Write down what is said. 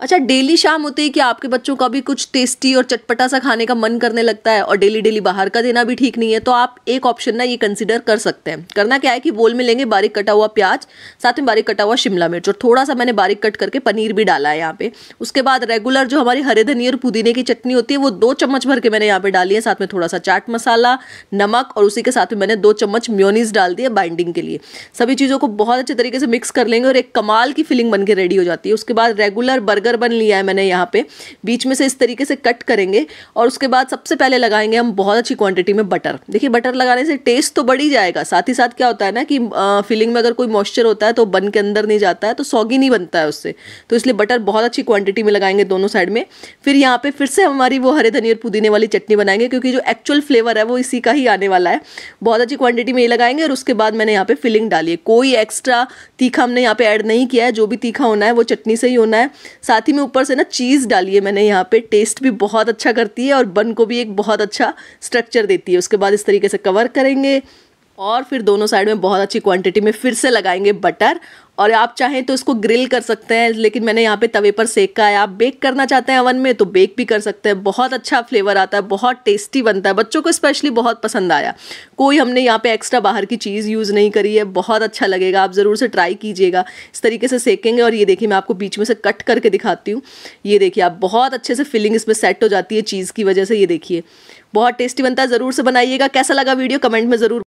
अच्छा डेली शाम होती है कि आपके बच्चों का भी कुछ टेस्टी और चटपटा सा खाने का मन करने लगता है और डेली डेली बाहर का देना भी ठीक नहीं है तो आप एक ऑप्शन ना ये कंसिडर कर सकते हैं करना क्या है कि बोल में लेंगे बारीक कटा हुआ प्याज साथ में बारीक कटा हुआ शिमला मिर्च और थोड़ा सा मैंने बारीक कट करके पनीर भी डाला है यहाँ पे उसके बाद रेगुलर जो हमारी हरे धनिया और पुदीने की चटनी होती है वो दो चम्मच भर के मैंने यहाँ पे डाली है साथ में थोड़ा सा चाट मसाला नमक और उसी के साथ में मैंने दो चम्मच म्योनीस डाल दिया बाइंडिंग के लिए सभी चीज़ों को बहुत अच्छे तरीके से मिक्स कर लेंगे और एक कमाल की फीलिंग बन के रेडी हो जाती है उसके बाद रेगुलर बर्गर बर्गर बन लिया है मैंने यहाँ पे बीच में से इस तरीके से कट करेंगे और उसके बाद सबसे पहले लगाएंगे हम बहुत अच्छी क्वांटिटी में बटर देखिए बटर लगाने से टेस्ट तो बढ़ ही जाएगा साथ ही साथ क्या होता है ना कि फिलिंग में अगर कोई मॉइस्चर होता है तो बन के अंदर नहीं जाता है तो सौगी नहीं बनता है उससे तो इसलिए बटर बहुत अच्छी क्वान्टिटी में लगाएंगे दोनों साइड में फिर यहाँ पे फिर से हमारी वो हरे और पुदीने वाली चटनी बनाएंगे क्योंकि जो एक्चुअल फ्लेवर है वो इसी का ही आने वाला है बहुत अच्छी क्वान्टिटी में ये लगाएंगे और उसके बाद मैंने यहाँ पर फिलिंग डाली है कोई एक्स्ट्रा तीखा हमने यहाँ पर ऐड नहीं किया है जो भी तीखा होना है वो चटनी से ही होना है साथ साथ ही में ऊपर से ना चीज़ डाली है मैंने यहाँ पे टेस्ट भी बहुत अच्छा करती है और बन को भी एक बहुत अच्छा स्ट्रक्चर देती है उसके बाद इस तरीके से कवर करेंगे और फिर दोनों साइड में बहुत अच्छी क्वांटिटी में फिर से लगाएंगे बटर और आप चाहें तो इसको ग्रिल कर सकते हैं लेकिन मैंने यहाँ पे तवे पर सेका है आप बेक करना चाहते हैं अवन में तो बेक भी कर सकते हैं बहुत अच्छा फ्लेवर आता है बहुत टेस्टी बनता है बच्चों को स्पेशली बहुत पसंद आया कोई हमने यहाँ पे एक्स्ट्रा बाहर की चीज़ यूज़ नहीं करी है बहुत अच्छा लगेगा आप ज़रूर से ट्राई कीजिएगा इस तरीके से सेकेंगे और ये देखिए मैं आपको बीच में से कट करके दिखाती हूँ ये देखिए आप बहुत अच्छे से फीलिंग इसमें सेट हो जाती है चीज़ की वजह से ये देखिए बहुत टेस्टी बनता है ज़रूर से बनाइएगा कैसा लगा वीडियो कमेंट में ज़रूर